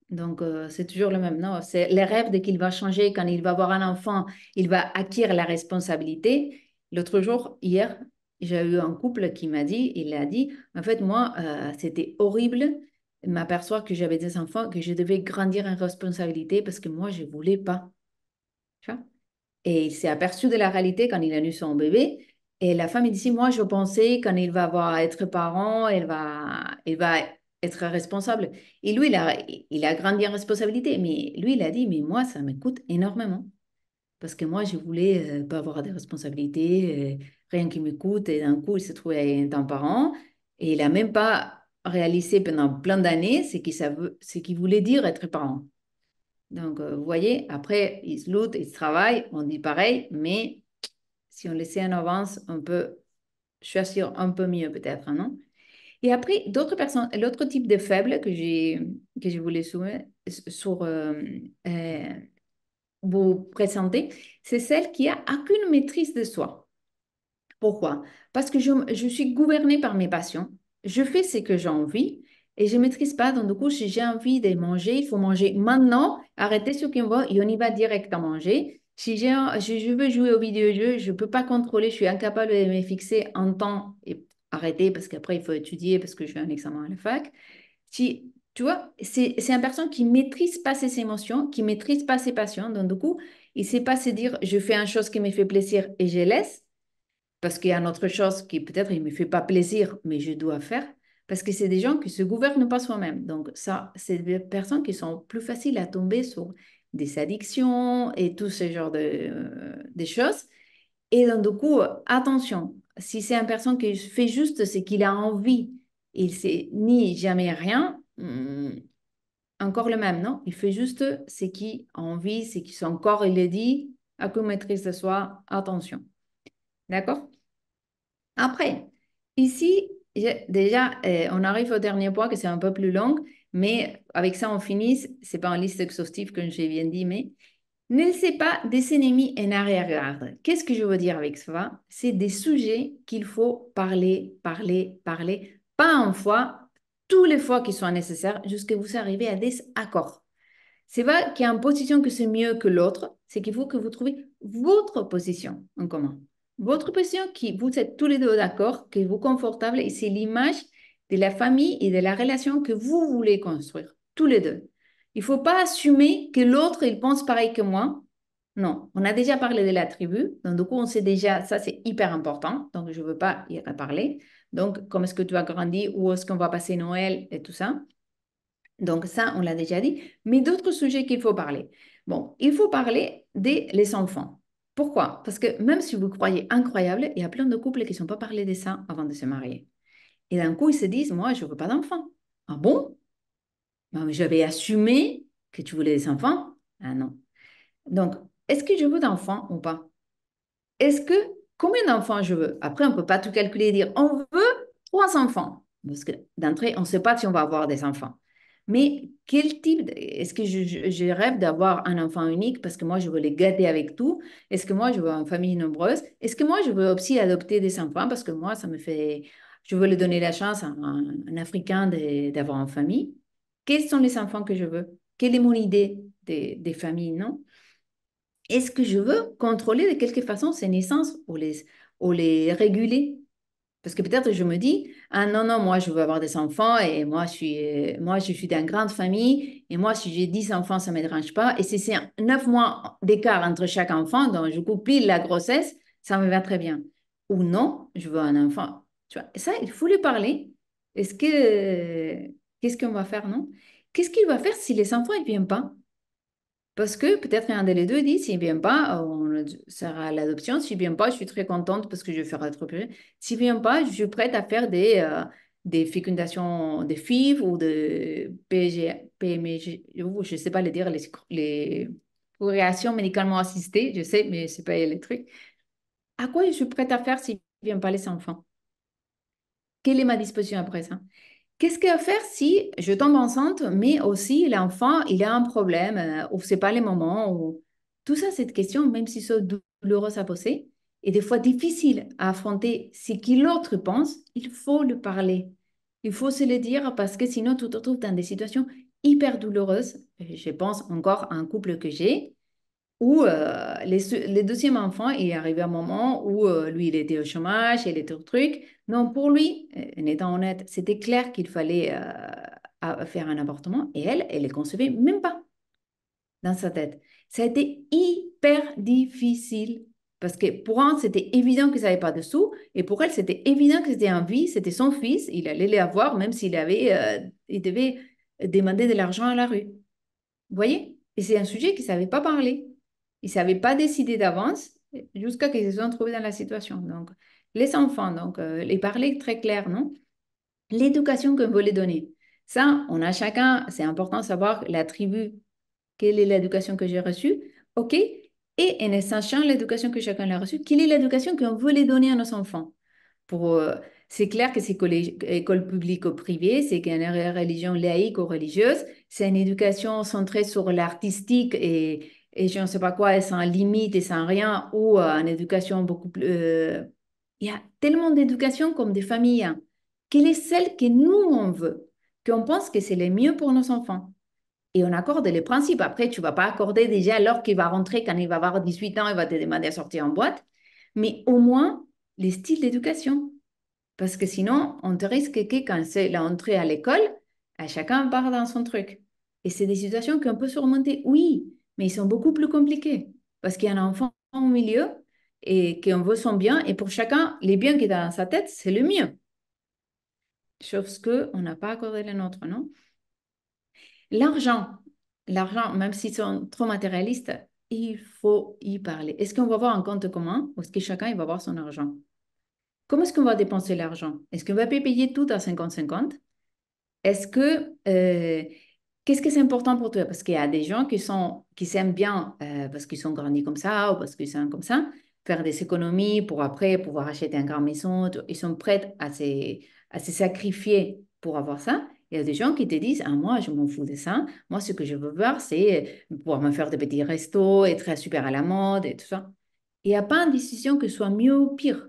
Donc, euh, c'est toujours le même. Non, c'est les rêves dès qu'il va changer, quand il va avoir un enfant, il va acquérir la responsabilité. L'autre jour, hier, j'ai eu un couple qui m'a dit, il a dit, en fait, moi, euh, c'était horrible, m'aperçoit que j'avais des enfants, que je devais grandir en responsabilité parce que moi, je ne voulais pas. Tu vois et il s'est aperçu de la réalité quand il a eu son bébé. Et la femme, il dit, moi, je pensais quand il va avoir, être parent, il va, il va être responsable. Et lui, il a, il a grandi en responsabilité. Mais lui, il a dit, mais moi, ça m'écoute énormément. Parce que moi, je voulais euh, pas avoir des responsabilités, euh, rien qui m'écoute. Et d'un coup, il s'est trouvé un temps parent. Et il n'a même pas réalisé pendant plein d'années ce qu'il voulait dire être parent. Donc, euh, vous voyez, après, ils se luttent, ils travaillent, on dit pareil, mais si on laissait sait en avance, on peut choisir un peu mieux peut-être, hein, non Et après, personnes, l'autre type de faible que, que je voulais euh, euh, vous présenter, c'est celle qui a aucune maîtrise de soi. Pourquoi Parce que je, je suis gouvernée par mes passions, je fais ce que j'ai envie, et je ne maîtrise pas. Donc, du coup, si j'ai envie de manger, il faut manger maintenant, arrêter ce qu'on voit, et on y va direct à manger. Si, j'ai, je veux jouer au vidéo-jeu, je ne peux pas contrôler, je suis incapable de me fixer en temps et arrêter parce qu'après, il faut étudier parce que je fais un examen à la fac. Si, tu vois, c'est, c'est une personne qui ne maîtrise pas ses émotions, qui ne maîtrise pas ses passions. Donc, du coup, il ne sait pas se dire je fais une chose qui me fait plaisir et je laisse parce qu'il y a une autre chose qui peut-être il ne me fait pas plaisir, mais je dois faire parce que c'est des gens qui se gouvernent pas soi-même. Donc, ça, c'est des personnes qui sont plus faciles à tomber sur des addictions et tout ce genre de, euh, choses. Et donc, du coup, attention, si c'est une personne qui fait juste ce qu'il a envie, il sait ni jamais rien, hmm, encore le même, non Il fait juste ce qu'il a envie, ce qui son corps il le dit, à quoi maîtrise de soi, attention. D'accord Après, ici, déjà, eh, on arrive au dernier point que c'est un peu plus long, mais avec ça, on finit. Ce n'est pas une liste exhaustive, comme j'ai bien dit, mais ne laissez pas des ennemis en arrière-garde. Qu'est-ce que je veux dire avec ça C'est des sujets qu'il faut parler, parler, parler, pas en fois, tous les fois qu'ils sont nécessaires, jusqu'à vous arrivez à des accords. C'est pas qu'il y a une position que c'est mieux que l'autre, c'est qu'il faut que vous trouviez votre position en commun votre position, qui vous êtes tous les deux d'accord, que vous confortable, et c'est l'image de la famille et de la relation que vous voulez construire, tous les deux. Il ne faut pas assumer que l'autre, il pense pareil que moi. Non, on a déjà parlé de la tribu, donc du coup, on sait déjà, ça c'est hyper important, donc je ne veux pas y reparler. Donc, comment est-ce que tu as grandi, où est-ce qu'on va passer Noël et tout ça. Donc ça, on l'a déjà dit. Mais d'autres sujets qu'il faut parler. Bon, il faut parler des les enfants. Pourquoi Parce que même si vous croyez incroyable, il y a plein de couples qui ne sont pas parlé de ça avant de se marier. Et d'un coup, ils se disent, moi, je ne veux pas d'enfants. Ah bon J'avais assumé que tu voulais des enfants. Ah non. Donc, est-ce que je veux d'enfants ou pas Est-ce que combien d'enfants je veux Après, on ne peut pas tout calculer et dire, on veut trois enfants. Parce que d'entrée, on ne sait pas si on va avoir des enfants. Mais quel type, est-ce que je, rêve d'avoir un enfant unique parce que moi, je veux les gâter avec tout Est-ce que moi, je veux une famille nombreuse Est-ce que moi, je veux aussi adopter des enfants parce que moi, ça me fait, je veux donner la chance à un, Africain d'avoir une famille Quels sont les enfants que je veux Quelle est mon idée des, familles, non Est-ce que je veux contrôler de quelque façon ces naissances ou les, ou les réguler parce que peut-être je me dis, ah non, non, moi je veux avoir des enfants et moi je suis, euh, moi, je suis d'une grande famille et moi si j'ai 10 enfants, ça ne me dérange pas. Et si c'est 9 mois d'écart entre chaque enfant, donc je pile la grossesse, ça me va très bien. Ou non, je veux un enfant. Tu vois, ça, il faut lui parler. Est-ce que, qu'est-ce qu'on va faire, non Qu'est-ce qu'il va faire si les enfants ne viennent pas Parce que peut-être un des deux dit, s'ils ne vient pas, on sera l'adoption. Si bien pas, je suis très contente parce que je ferai trop l'adoption. Si bien pas, je suis prête à faire des, euh, des fécundations de FIV ou de PMG, je ne sais pas les dire, les, les réactions médicalement assistées, je sais, mais ce n'est pas les trucs. À quoi je suis prête à faire si je pas les enfants Quelle est ma disposition après ça Qu'est-ce qu'il à faire si je tombe enceinte, mais aussi l'enfant, il a un problème, euh, ou ce n'est pas le moment où tout ça, cette question, même si c'est douloureux à poser et des fois difficile à affronter ce que l'autre pense, il faut le parler. Il faut se le dire parce que sinon, tu te retrouves dans des situations hyper douloureuses. Je pense encore à un couple que j'ai où euh, le les, deuxième enfant, est arrivé un moment où euh, lui, il était au chômage, il était au truc. Non, pour lui, euh, en étant honnête, c'était clair qu'il fallait faire un avortement et elle, elle ne concevait même pas dans sa tête. Ça a été hyper difficile parce que pour Anne c'était évident qu'ils n'avaient pas de sous, et pour elle, c'était évident que c'était un vie, c'était son fils, il allait les avoir, même s'il avait, euh, il devait demander de l'argent à la rue. Vous voyez Et c'est un sujet qu'ils ne savaient pas parler. Ils ne savaient pas décider d'avance jusqu'à ce qu'ils se soient trouvés dans la situation. Donc, les enfants, donc, les euh, parler très clair, non L'éducation qu'on veut les donner. Ça, on a chacun, c'est important de savoir la tribu quelle est l'éducation que j'ai reçue, ok, et en sachant l'éducation que chacun a reçue, quelle est l'éducation qu'on veut les donner à nos enfants. Pour, euh, c'est clair que c'est école écoles publiques ou privée, c'est une religion laïque ou religieuse, c'est une éducation centrée sur l'artistique et, et je ne sais pas quoi, et sans limite et sans rien, ou euh, une éducation beaucoup plus... Euh, il y a tellement d'éducation comme des familles. Hein. Quelle est celle que nous, on veut, qu'on pense que c'est le mieux pour nos enfants et on accorde les principes. Après, tu vas pas accorder déjà alors qu'il va rentrer quand il va avoir 18 ans, il va te demander à sortir en boîte, mais au moins les styles d'éducation. Parce que sinon, on te risque que quand c'est l'entrée à l'école, à chacun part dans son truc. Et c'est des situations qu'on peut surmonter, oui, mais ils sont beaucoup plus compliqués Parce qu'il y a un enfant au milieu et qu'on veut son bien, et pour chacun, les biens qui est dans sa tête, c'est le mieux. Sauf qu'on n'a pas accordé les nôtre, non L'argent, l'argent, même s'ils sont trop matérialistes, il faut y parler. Est-ce qu'on va avoir un compte commun ou est-ce que chacun il va avoir son argent? Comment est-ce qu'on va dépenser l'argent? Est-ce qu'on va payer tout à 50-50? Est-ce que... Euh, qu'est-ce que c'est important pour toi? Parce qu'il y a des gens qui sont qui s'aiment bien euh, parce qu'ils sont grandis comme ça ou parce qu'ils sont comme ça, faire des économies pour après pouvoir acheter un grand maison. Ils sont prêts à se sacrifier pour avoir ça. Il y a des gens qui te disent Ah, moi, je m'en fous de ça. Moi, ce que je veux voir, c'est euh, pouvoir me faire des petits restos, être super à la mode et tout ça. Il n'y a pas une décision que soit mieux ou pire.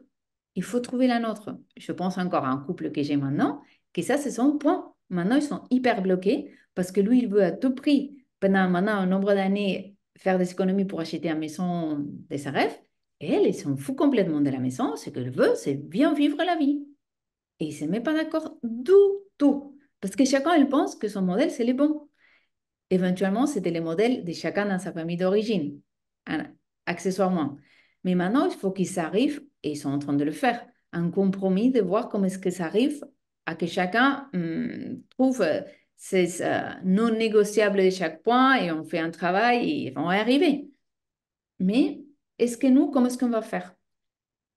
Il faut trouver la nôtre. Je pense encore à un couple que j'ai maintenant, que ça, c'est son point. Maintenant, ils sont hyper bloqués parce que lui, il veut à tout prix, pendant maintenant un nombre d'années, faire des économies pour acheter une maison de sa rêve. Et elle, elle s'en fout complètement de la maison. Ce qu'elle veut, c'est bien vivre la vie. Et il ne se met pas d'accord du tout. Parce que chacun, il pense que son modèle, c'est le bon. Éventuellement, c'était le modèle de chacun dans sa famille d'origine, accessoirement. Mais maintenant, il faut qu'ils arrivent, et ils sont en train de le faire, un compromis de voir comment est-ce que ça arrive à que chacun hmm, trouve euh, ses euh, non négociables de chaque point et on fait un travail et on vont y arriver. Mais est-ce que nous, comment est-ce qu'on va faire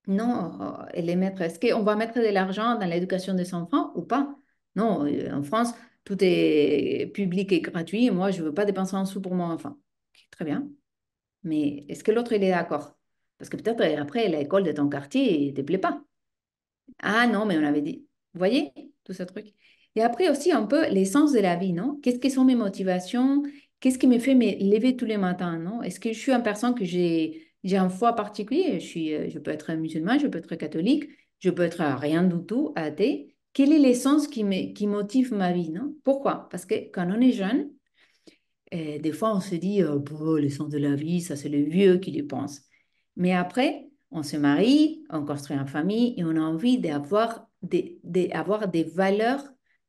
Non, euh, et les est-ce qu'on va mettre de l'argent dans l'éducation des enfants ou pas non, euh, en France, tout est public et gratuit. moi, je ne veux pas dépenser un sou pour mon enfant. très bien. Mais est-ce que l'autre, il est d'accord Parce que peut-être euh, après, l'école de ton quartier ne te plaît pas. Ah non, mais on avait dit. Vous voyez tout ce truc Et après aussi, un peu l'essence de la vie, non Qu'est-ce que sont mes motivations Qu'est-ce qui me fait me lever tous les matins, non Est-ce que je suis une personne que j'ai j'ai un foi particulier. Je, euh, je peux être musulman, je peux être catholique, je peux être rien du tout athée. Quel est l'essence qui, qui motive ma vie non Pourquoi Parce que quand on est jeune, eh, des fois on se dit, oh, oh, le sens de la vie, ça c'est le vieux qui le pense. Mais après, on se marie, on construit une famille et on a envie d'avoir des, des valeurs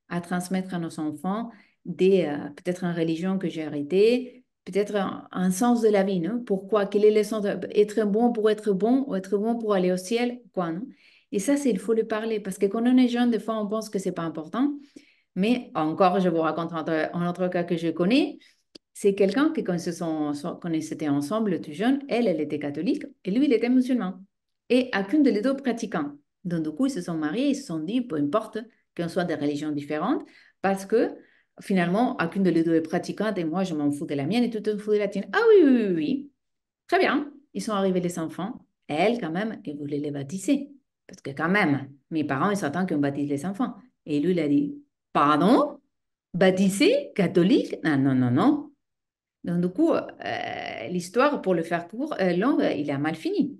à transmettre à nos enfants, euh, peut-être une religion que j'ai héritée, peut-être un, sens de la vie. Non Pourquoi Quel est le sens Être bon pour être bon ou être bon pour aller au ciel quoi, non et ça, il faut le parler parce que quand on est jeune, des fois, on pense que ce n'est pas important. Mais encore, je vous raconte un autre cas que je connais. C'est quelqu'un qui, quand, se ils étaient ensemble, tout jeune, elle, elle était catholique et lui, il était musulman. Et à de les deux pratiquant. Donc, du coup, ils se sont mariés, ils se sont dit, peu importe qu'on soit des religions différentes, parce que finalement, à de les deux est pratiquante et moi, je m'en fous de la mienne et tu te fous de la tienne. Ah oui, oui, oui, oui. Très bien. Ils sont arrivés les enfants. Elle, quand même, elle voulait les baptiser. Parce que quand même, mes parents, ils s'entendent qu'on baptise les enfants. Et lui, il a dit, pardon, baptisé, catholique Non, non, non, non. Donc, du coup, euh, l'histoire, pour le faire court, euh, l'homme il a mal fini.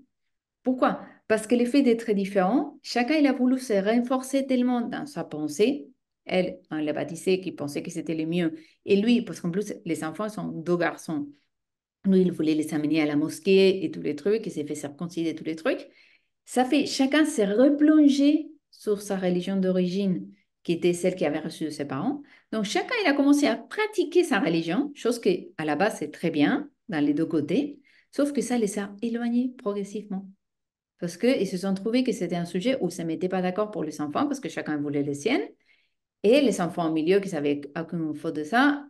Pourquoi Parce que l'effet d'être différents. chacun, il a voulu se renforcer tellement dans sa pensée. Elle, on hein, l'a baptisé, qui pensait que c'était le mieux. Et lui, parce qu'en plus, les enfants sont deux garçons. Lui, il voulait les amener à la mosquée et tous les trucs, il s'est fait circoncider tous les trucs. Ça fait, chacun s'est replongé sur sa religion d'origine, qui était celle qu'il avait reçue de ses parents. Donc chacun, il a commencé à pratiquer sa religion, chose qui, à la base, c'est très bien dans les deux côtés, sauf que ça les a éloignés progressivement. Parce qu'ils se sont trouvés que c'était un sujet où ça ne mettait pas d'accord pour les enfants, parce que chacun voulait les siennes. Et les enfants au milieu qui savaient aucune faute de ça,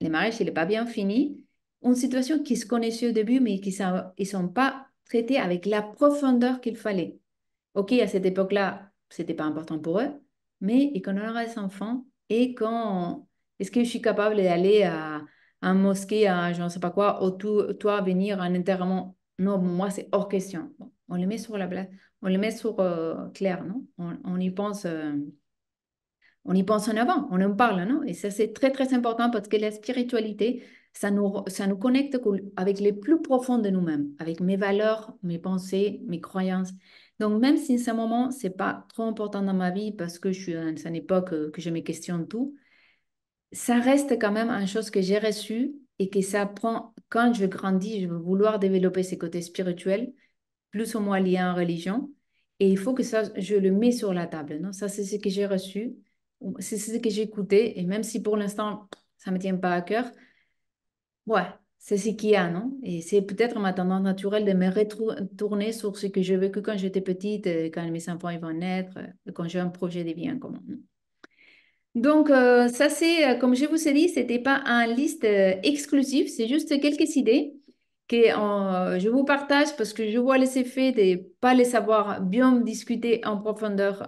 les mariages il n'est pas bien fini. Une situation qui se connaissait au début, mais qui ne sont pas traité avec la profondeur qu'il fallait. Ok, à cette époque-là, c'était pas important pour eux, mais quand on aura des enfants et quand est-ce que je suis capable d'aller à, un mosquée, à je ne sais pas quoi, au tout, toi venir à un enterrement Non, moi c'est hors question. on le met sur la place, on le met sur Claire, euh, clair, non on, y pense. Euh, on y pense en avant, on en parle, non Et ça, c'est très, très important parce que la spiritualité, ça nous, ça nous connecte avec les plus profonds de nous-mêmes, avec mes valeurs, mes pensées, mes croyances. Donc, même si en ce moment, ce n'est pas trop important dans ma vie parce que je suis à une époque euh, que je me questionne tout, ça reste quand même une chose que j'ai reçue et que ça prend, quand je grandis, je veux vouloir développer ces côtés spirituels, plus ou moins liés à la religion. Et il faut que ça, je le mets sur la table. Non ça, c'est ce que j'ai reçu, c'est ce que j'ai écouté. Et même si pour l'instant, ça ne me tient pas à cœur, Ouais, c'est ce qu'il y a, non? Et c'est peut-être ma tendance naturelle de me retourner sur ce que j'ai vécu quand j'étais petite, euh, quand mes enfants ils vont naître, euh, quand j'ai un projet de vie en commun. Donc, euh, ça, c'est, comme je vous ai dit, ce n'était pas un liste exclusive, c'est juste quelques idées que je vous partage parce que je vois les effets de ne pas les savoir bien discuter en profondeur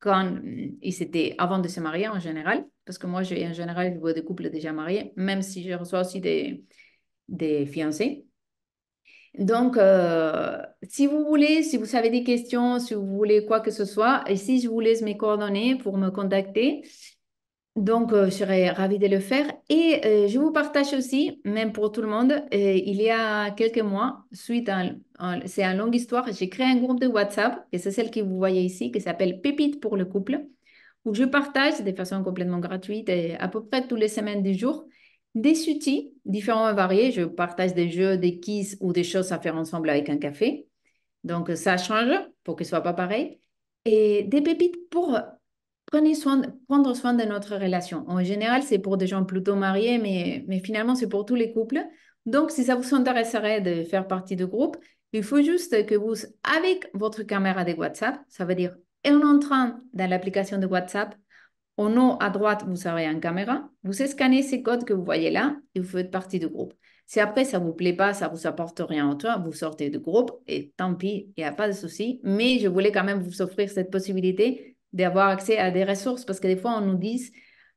quand ils étaient avant de se marier en général parce que moi, en général, je vois des couples déjà mariés, même si je reçois aussi des, des fiancés. Donc, euh, si vous voulez, si vous avez des questions, si vous voulez quoi que ce soit, et si je vous laisse mes coordonnées pour me contacter. Donc, euh, je serais ravie de le faire. Et euh, je vous partage aussi, même pour tout le monde, il y a quelques mois, suite à, c'est une longue histoire, j'ai créé un groupe de WhatsApp, et c'est celle que vous voyez ici, qui s'appelle Pépite pour le couple où je partage de façon complètement gratuite et à peu près tous les semaines du jour des outils différents et variés. Je partage des jeux, des quiz ou des choses à faire ensemble avec un café. Donc, ça change pour qu'il ce soit pas pareil. Et des pépites pour prendre soin, prendre soin de notre relation. En général, c'est pour des gens plutôt mariés, mais, mais finalement, c'est pour tous les couples. Donc, si ça vous intéresserait de faire partie de groupe, il faut juste que vous, avec votre caméra de WhatsApp, ça veut dire et en entrant dans l'application de WhatsApp, au nom à droite, vous aurez une caméra. Vous scannez ces codes que vous voyez là et vous faites partie du groupe. Si après, ça ne vous plaît pas, ça ne vous apporte rien en toi, vous sortez du groupe et tant pis, il n'y a pas de souci. Mais je voulais quand même vous offrir cette possibilité d'avoir accès à des ressources parce que des fois, on nous dit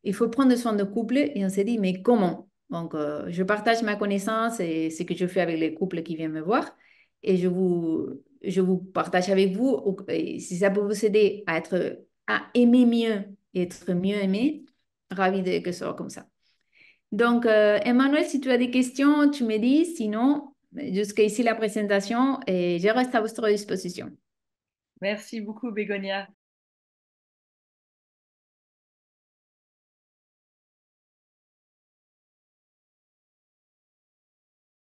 il faut prendre soin de couple et on se dit mais comment Donc, euh, je partage ma connaissance et ce que je fais avec les couples qui viennent me voir et je vous je vous partage avec vous, si ça peut vous aider à être, à aimer mieux et être mieux aimé, ravi que ce soit comme ça. Donc, euh, Emmanuel, si tu as des questions, tu me dis. Sinon, jusqu'ici la présentation et je reste à votre disposition. Merci beaucoup, Bégonia.